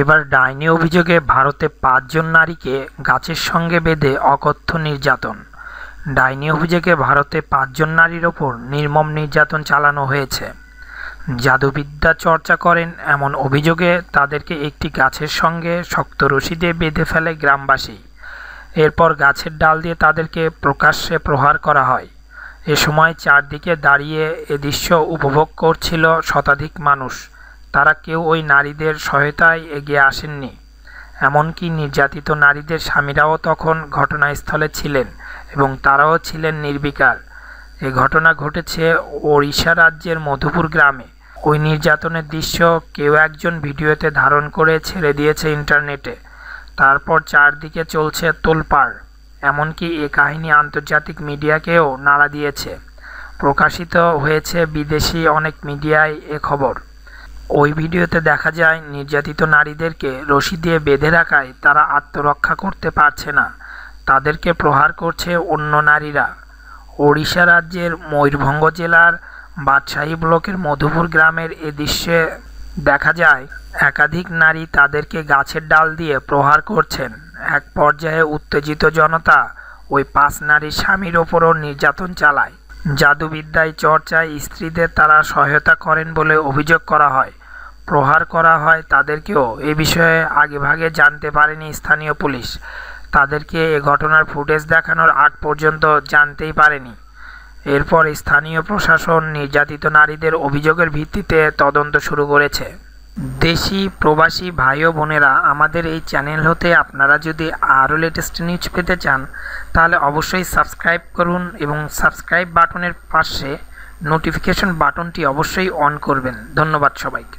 এবার ডাইনি অভিযোগে ভারতে পাঁচজন নারীকে গাছের সঙ্গে বেঁধে অকথ্য নির্যাতন ডাইনি অভিযোগে ভারতে পাঁচজন নারীর ওপর নির্মম নির্যাতন চালানো হয়েছে জাদুবিদ্যা চর্চা করেন এমন অভিযোগে তাদেরকে একটি গাছের সঙ্গে শক্ত রশিদে বেঁধে ফেলে গ্রামবাসী এরপর গাছের ডাল দিয়ে তাদেরকে প্রকাশ্যে প্রহার করা হয় এ সময় চারদিকে দাঁড়িয়ে এ দৃশ্য উপভোগ করছিল শতাধিক মানুষ তারা কেউ ওই নারীদের সহায়তায় এগিয়ে আসেননি এমনকি নির্যাতিত নারীদের স্বামীরাও তখন ঘটনাস্থলে ছিলেন এবং তারাও ছিলেন নির্বিকার এ ঘটনা ঘটেছে ওড়িশা রাজ্যের মধুপুর গ্রামে ওই নির্যাতনের দৃশ্য কেউ একজন ভিডিওতে ধারণ করে ছেড়ে দিয়েছে ইন্টারনেটে তারপর চারদিকে চলছে তোলপাড় এমনকি এ কাহিনী আন্তর্জাতিক মিডিয়াকেও নাড়া দিয়েছে প্রকাশিত হয়েছে বিদেশি অনেক মিডিয়ায় এ খবর ওই ভিডিওতে দেখা যায় নির্যাতিত নারীদেরকে রশি দিয়ে বেঁধে রাখায় তারা আত্মরক্ষা করতে পারছে না তাদেরকে প্রহার করছে অন্য নারীরা ওড়িশা রাজ্যের ময়ূরভঙ্গ জেলার বাদশাহী ব্লকের মধুপুর গ্রামের এ দৃশ্যে দেখা যায় একাধিক নারী তাদেরকে গাছের ডাল দিয়ে প্রহার করছেন এক পর্যায়ে উত্তেজিত জনতা ওই পাঁচ নারীর স্বামীর ওপরও নির্যাতন চালায় জাদুবিদ্যায় চর্চায় স্ত্রীদের তারা সহায়তা করেন বলে অভিযোগ করা হয় প্রহার করা হয় তাদেরকেও এ বিষয়ে আগেভাগে জানতে পারেনি স্থানীয় পুলিশ তাদেরকে এ ঘটনার ফুটেজ দেখানোর আগ পর্যন্ত জানতেই পারেনি এরপর স্থানীয় প্রশাসন নির্যাতিত নারীদের অভিযোগের ভিত্তিতে তদন্ত শুরু করেছে দেশি প্রবাসী ভাই ও বোনেরা আমাদের এই চ্যানেল হতে আপনারা যদি আরও লেটেস্ট নিউজ পেতে চান তাহলে অবশ্যই সাবস্ক্রাইব করুন এবং সাবস্ক্রাইব বাটনের পাশে নোটিফিকেশন বাটনটি অবশ্যই অন করবেন ধন্যবাদ সবাইকে